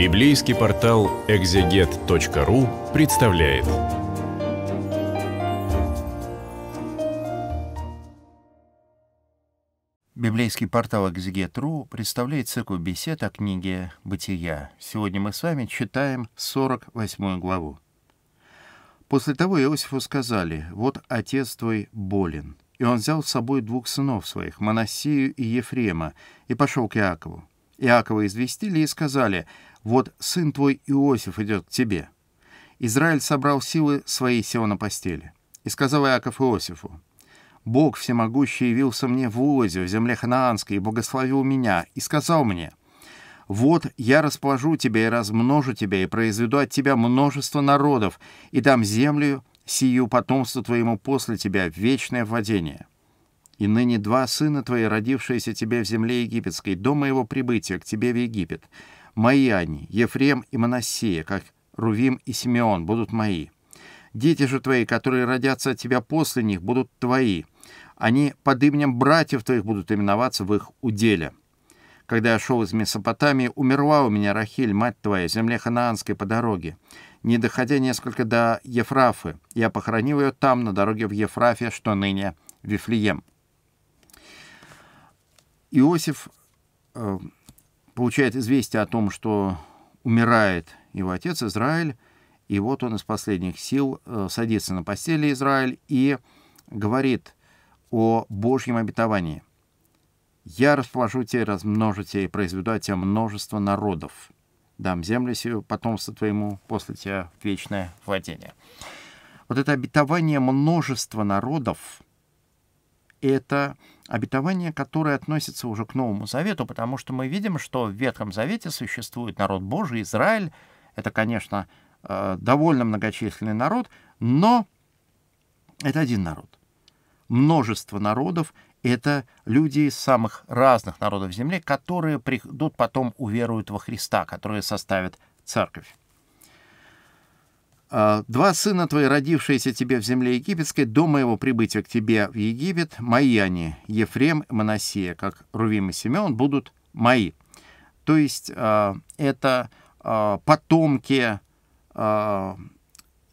Библейский портал экзегет.ру представляет. Библейский портал экзегет.ру представляет цикл бесед о книге «Бытия». Сегодня мы с вами читаем 48 главу. После того Иосифу сказали, «Вот отец твой болен». И он взял с собой двух сынов своих, Манасию и Ефрема, и пошел к Иакову. Иакова известили и сказали, вот сын твой Иосиф идет к тебе». Израиль собрал силы свои, сел на постели. И сказал Иаков Иосифу, «Бог всемогущий явился мне в Уозе, в земле Ханаанской, и благословил меня, и сказал мне, «Вот я расположу тебя и размножу тебя, и произведу от тебя множество народов, и дам землю сию потомству твоему после тебя в вечное владение». И ныне два сына твои, родившиеся тебе в земле египетской, до моего прибытия к тебе в Египет, — Мои Ефрем и Моносея, как Рувим и Симеон, будут мои. Дети же твои, которые родятся от тебя после них, будут твои. Они под именем братьев твоих будут именоваться в их уделе. Когда я шел из Месопотамии, умерла у меня Рахиль, мать твоя, в земле ханаанской по дороге. Не доходя несколько до Ефрафы, я похоронил ее там, на дороге в Ефрафе, что ныне Вифлеем. Иосиф э, получает известие о том, что умирает его отец Израиль, и вот он из последних сил э, садится на постели Израиль и говорит о Божьем обетовании. «Я расположу тебя, размножу тебя и произведу от тебя множество народов. Дам землю себе потомство твоему, после тебя вечное владение». Вот это обетование множества народов — это обетование, которое относится уже к Новому Завету, потому что мы видим, что в Ветхом Завете существует народ Божий, Израиль. Это, конечно, э, довольно многочисленный народ, но это один народ. Множество народов — это люди из самых разных народов земли, которые придут потом уверуют во Христа, которые составят церковь. «А, Два сына твои, родившиеся тебе в земле египетской, до моего прибытия к тебе в Египет, мои они, Ефрем и Моносия, как Рувим и Симеон, будут мои. То есть а, это а, потомки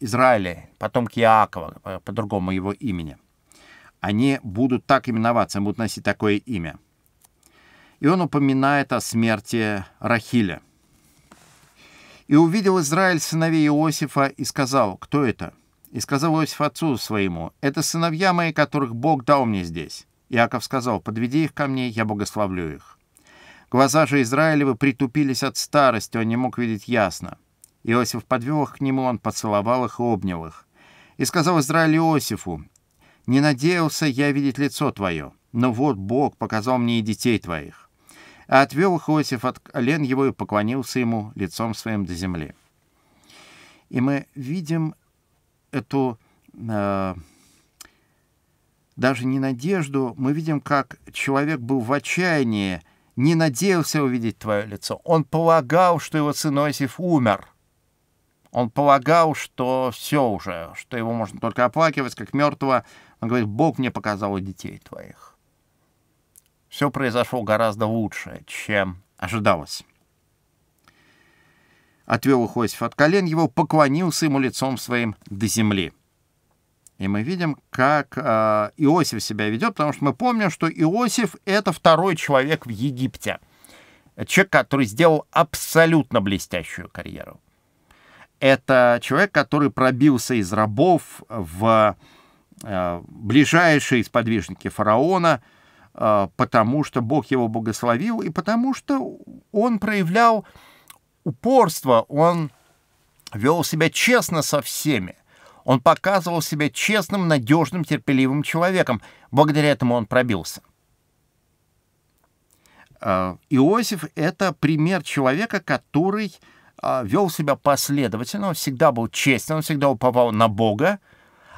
Израиля, потомки Иакова, э, по-другому его имени. Они будут так именоваться, будут носить такое имя. И он упоминает о смерти Рахиля – и увидел Израиль сыновей Иосифа и сказал, кто это? И сказал Иосиф отцу своему, это сыновья мои, которых Бог дал мне здесь. Иаков сказал, подведи их ко мне, я благословлю их. Глаза же Израилевы притупились от старости, он не мог видеть ясно. Иосиф подвел их к нему, он поцеловал их и обнял их. И сказал Израиль Иосифу, «Не надеялся я видеть лицо твое, но вот Бог показал мне и детей твоих» отвел Иосиф от колен его и поклонился ему лицом своим до земли. И мы видим эту э, даже не надежду, мы видим, как человек был в отчаянии, не надеялся увидеть твое лицо. Он полагал, что его сын Иосиф умер. Он полагал, что все уже, что его можно только оплакивать, как мертвого. Он говорит, Бог мне показал детей твоих все произошло гораздо лучше, чем ожидалось. Отвел Хойсев от колен его, поклонился ему лицом своим до земли. И мы видим, как э, Иосиф себя ведет, потому что мы помним, что Иосиф — это второй человек в Египте. Человек, который сделал абсолютно блестящую карьеру. Это человек, который пробился из рабов в э, ближайшие сподвижники фараона — Э, потому что Бог его благословил и потому что он проявлял упорство, он вел себя честно со всеми. Он показывал себя честным, надежным, терпеливым человеком. Благодаря этому он пробился. Э, Иосиф — это пример человека, который э, вел себя последовательно, он всегда был честен, он всегда уповал на Бога,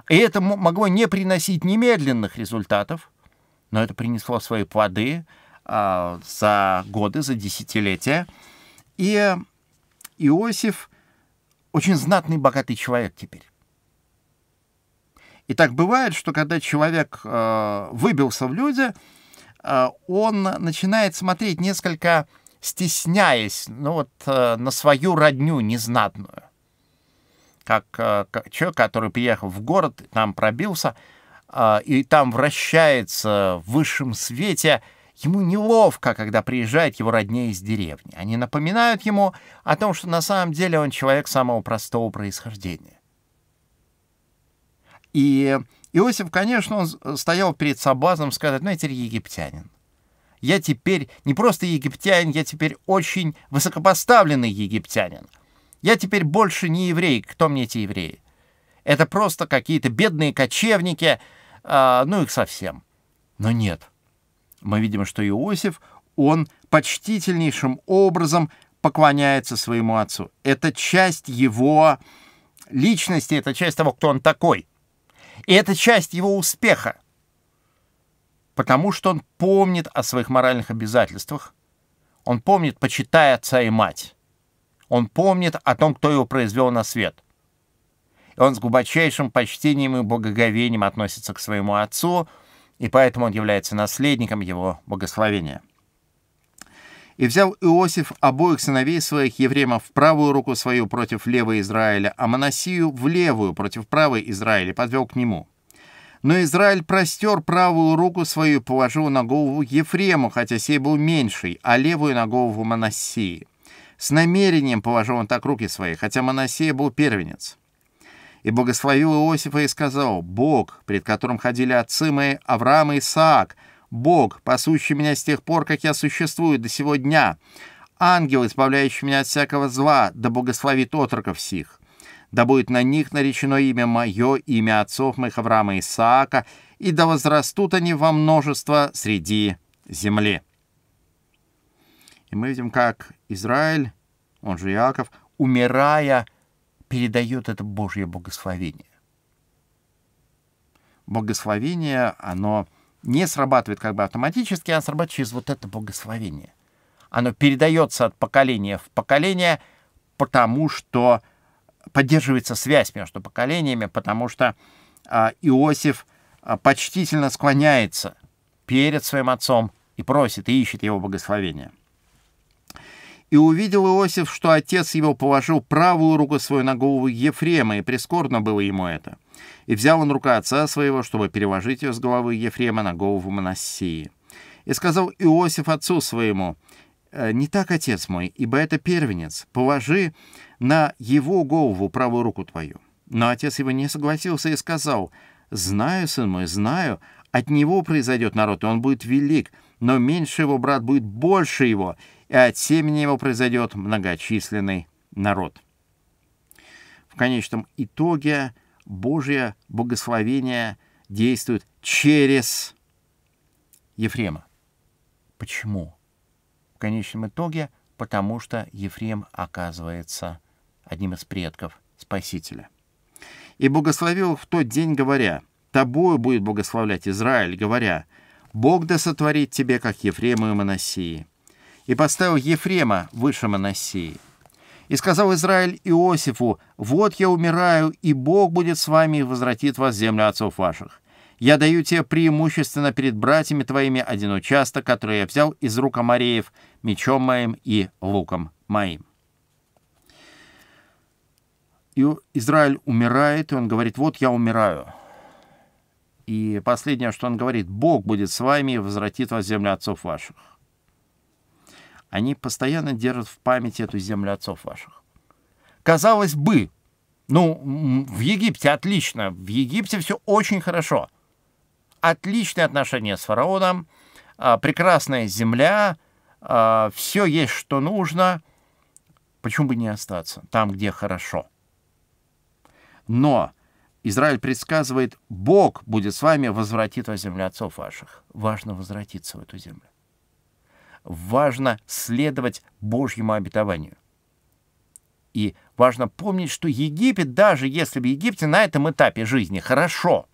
и это могло не приносить немедленных результатов, но это принесло свои плоды а, за годы, за десятилетия. И Иосиф очень знатный, богатый человек теперь. И так бывает, что когда человек э, выбился в люди, э, он начинает смотреть несколько стесняясь ну, вот, э, на свою родню незнатную. как человек, который приехал в город, там пробился – а, и там вращается в высшем свете, ему неловко, когда приезжает его родня из деревни. Они напоминают ему о том, что на самом деле он человек самого простого происхождения. И Иосиф, конечно, он э, стоял перед соблазном сказать, ну, я теперь египтянин. Я теперь не просто египтянин, я теперь очень высокопоставленный египтянин. Я теперь больше не еврей, кто мне эти евреи? Это просто какие-то бедные кочевники, а, ну их совсем. Но нет. Мы видим, что Иосиф, он почтительнейшим образом поклоняется своему отцу. Это часть его личности, это часть того, кто он такой. И это часть его успеха. Потому что он помнит о своих моральных обязательствах. Он помнит, почитая отца и мать. Он помнит о том, кто его произвел на свет – он с глубочайшим почтением и благоговением относится к своему отцу, и поэтому он является наследником его благословения. И взял Иосиф обоих сыновей своих, Еврема, в правую руку свою против левой Израиля, а Манасию в левую против правой Израиля, подвел к нему. Но Израиль простер правую руку свою и положил на голову Ефрему, хотя сей был меньший, а левую на голову Манасии. С намерением положил он так руки свои, хотя Манасия был первенец и благословил Иосифа и сказал, «Бог, пред которым ходили отцы мои Авраам и Исаак, Бог, посущий меня с тех пор, как я существую до сего дня, ангел, избавляющий меня от всякого зла, да благословит отроков сих. Да будет на них наречено имя мое, имя отцов моих Авраама и Исаака, и да возрастут они во множество среди земли». И мы видим, как Израиль, он же Иаков, умирая, — передает это Божье благословение. Благословение, оно не срабатывает как бы автоматически, оно а срабатывает через вот это благословение. Оно передается от поколения в поколение, потому что поддерживается связь между поколениями, потому что а, Иосиф а, почтительно склоняется перед своим отцом и просит, и ищет его благословения. И увидел Иосиф, что отец его положил правую руку свою на голову Ефрема, и прискорбно было ему это. И взял он рука отца своего, чтобы переложить ее с головы Ефрема на голову Манассии. И сказал Иосиф отцу своему, «Э, «Не так, отец мой, ибо это первенец, положи на его голову правую руку твою». Но отец его не согласился и сказал, «Знаю, сын мой, знаю, от него произойдет народ, и он будет велик, но меньше его брат будет больше его, и от семени его произойдет многочисленный народ. В конечном итоге Божье богословение действует через Ефрема. Почему? В конечном итоге, потому что Ефрем оказывается одним из предков Спасителя. И богословил в тот день, говоря, «Тобою будет благословлять Израиль», говоря, «Бог да сотворит тебе, как Ефрему и Моносии» и поставил Ефрема выше Моносии. И сказал Израиль Иосифу, «Вот я умираю, и Бог будет с вами и возвратит вас в землю отцов ваших. Я даю тебе преимущественно перед братьями твоими один участок, который я взял из рук Амареев, мечом моим и луком моим». И Израиль умирает, и он говорит, «Вот я умираю». И последнее, что он говорит, «Бог будет с вами и возвратит вас в землю отцов ваших». Они постоянно держат в памяти эту землю отцов ваших. Казалось бы, ну, в Египте отлично, в Египте все очень хорошо. Отличные отношения с фараоном, а, прекрасная земля, а, все есть, что нужно. Почему бы не остаться там, где хорошо? Но Израиль предсказывает, Бог будет с вами, возвратит вас землю отцов ваших. Важно возвратиться в эту землю важно следовать Божьему обетованию. И важно помнить, что Египет, даже если бы Египте на этом этапе жизни хорошо,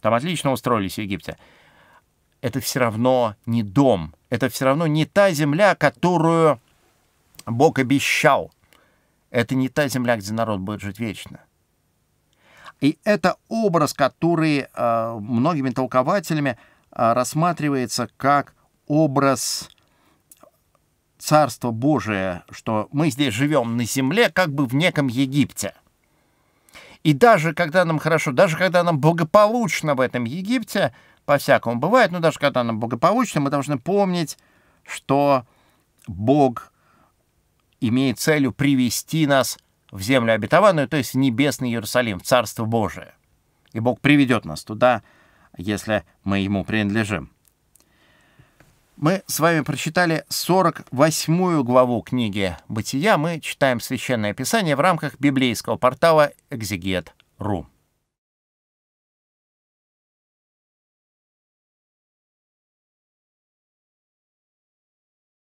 там отлично устроились в Египте, это все равно не дом, это все равно не та земля, которую Бог обещал. Это не та земля, где народ будет жить вечно. И это образ, который э, многими толкователями э, рассматривается как образ Царства Божия, что мы здесь живем на земле, как бы в неком Египте. И даже когда нам хорошо, даже когда нам благополучно в этом Египте, по-всякому бывает, но даже когда нам благополучно, мы должны помнить, что Бог имеет целью привести нас в землю обетованную, то есть в небесный Иерусалим, в Царство Божие. И Бог приведет нас туда, если мы ему принадлежим. Мы с вами прочитали 48 главу книги «Бытия». Мы читаем Священное Писание в рамках библейского портала «Экзегет.ру».